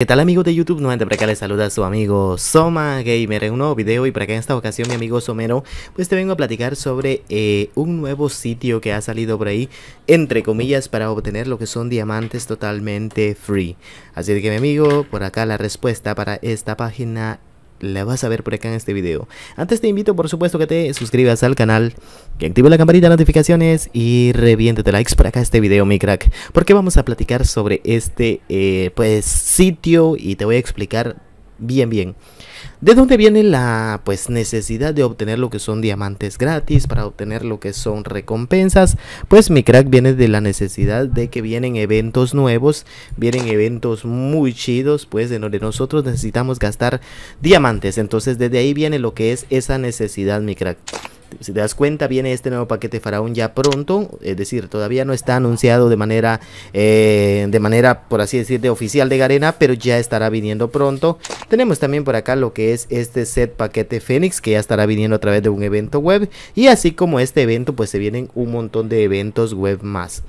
¿Qué tal amigos de YouTube? Nuevamente para acá les saluda a su amigo Soma Gamer en un nuevo video y para acá en esta ocasión mi amigo Somero pues te vengo a platicar sobre eh, un nuevo sitio que ha salido por ahí entre comillas para obtener lo que son diamantes totalmente free así que mi amigo por acá la respuesta para esta página la vas a ver por acá en este video. Antes te invito por supuesto que te suscribas al canal, que active la campanita de notificaciones y reviéntete likes por acá este video mi crack. Porque vamos a platicar sobre este eh, pues sitio y te voy a explicar bien, bien. ¿De dónde viene la pues necesidad de obtener lo que son diamantes gratis para obtener lo que son recompensas? Pues mi crack viene de la necesidad de que vienen eventos nuevos, vienen eventos muy chidos, pues de donde nosotros necesitamos gastar diamantes. Entonces desde ahí viene lo que es esa necesidad, mi crack si te das cuenta, viene este nuevo paquete Faraón ya pronto, es decir, todavía no está anunciado de manera, eh, de manera, por así decir, de oficial de Garena, pero ya estará viniendo pronto. Tenemos también por acá lo que es este set paquete Fénix, que ya estará viniendo a través de un evento web, y así como este evento, pues se vienen un montón de eventos web más.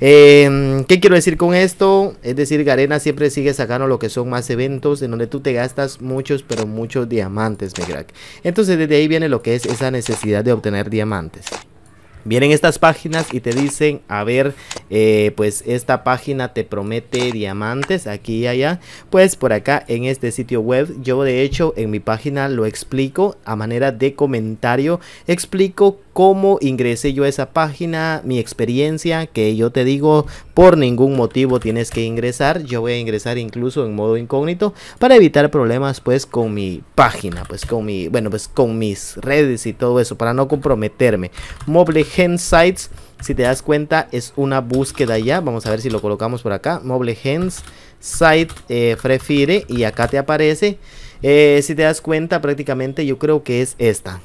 Em, ¿Qué quiero decir con esto? Es decir, Garena siempre sigue sacando lo que son más eventos en donde tú te gastas muchos, pero muchos diamantes, mi Entonces desde ahí viene lo que es esa necesidad de obtener diamantes. Vienen estas páginas y te dicen, a ver, eh, pues esta página te promete diamantes aquí y allá. Pues por acá en este sitio web, yo de hecho en mi página lo explico a manera de comentario. Explico cómo ingresé yo a esa página, mi experiencia, que yo te digo, por ningún motivo tienes que ingresar. Yo voy a ingresar incluso en modo incógnito para evitar problemas pues con mi página, pues con mi, bueno, pues con mis redes y todo eso, para no comprometerme. Gen Sites, si te das cuenta, es una búsqueda ya. Vamos a ver si lo colocamos por acá. Mobile Hens Site eh, y acá te aparece. Eh, si te das cuenta, prácticamente yo creo que es esta.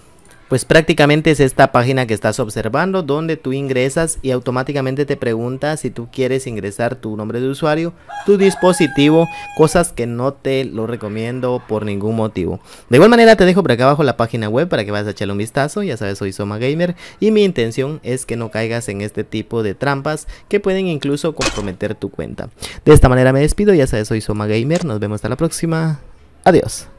Pues prácticamente es esta página que estás observando donde tú ingresas y automáticamente te pregunta si tú quieres ingresar tu nombre de usuario, tu dispositivo, cosas que no te lo recomiendo por ningún motivo. De igual manera te dejo por acá abajo la página web para que vayas a echarle un vistazo, ya sabes soy Soma Gamer y mi intención es que no caigas en este tipo de trampas que pueden incluso comprometer tu cuenta. De esta manera me despido, ya sabes soy Soma Gamer, nos vemos hasta la próxima, adiós.